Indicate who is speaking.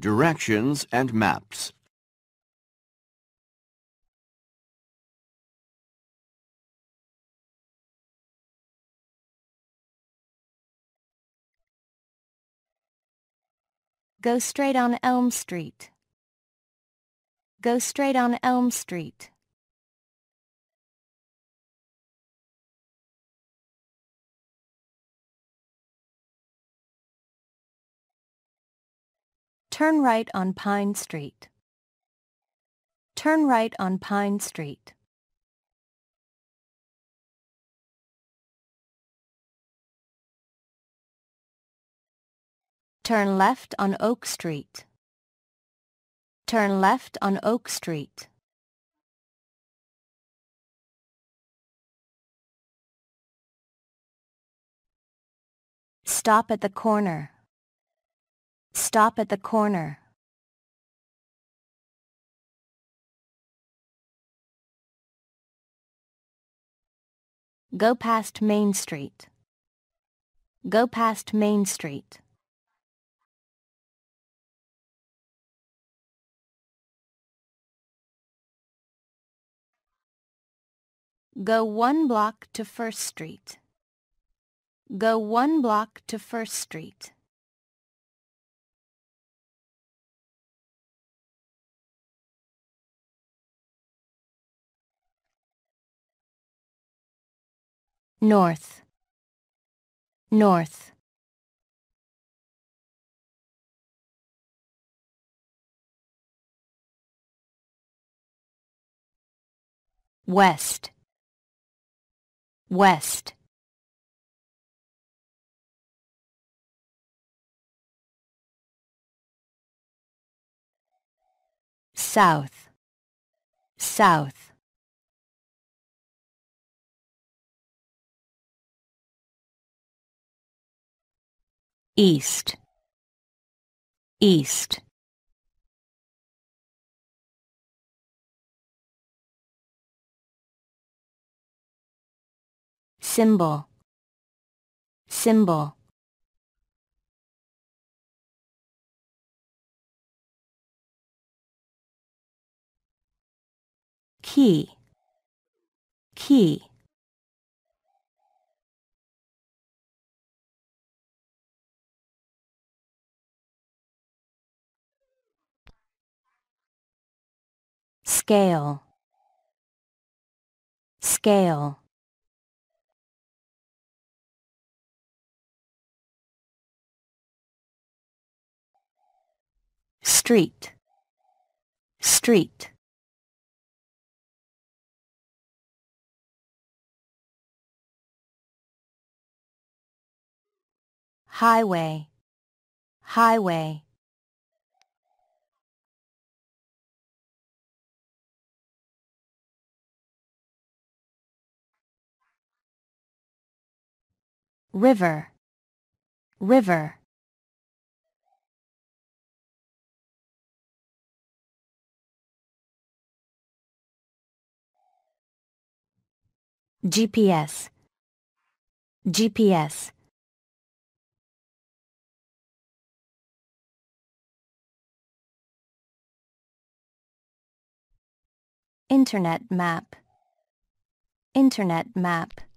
Speaker 1: Directions and maps. Go straight on Elm Street. Go straight on Elm Street. Turn right on Pine Street. Turn right on Pine Street. Turn left on Oak Street. Turn left on Oak Street. Stop at the corner. Stop at the corner. Go past Main Street. Go past Main Street. Go one block to First Street. Go one block to First Street. North. North. West. West. South. South. east east symbol symbol key key scale scale street street highway highway river river GPS GPS Internet map Internet map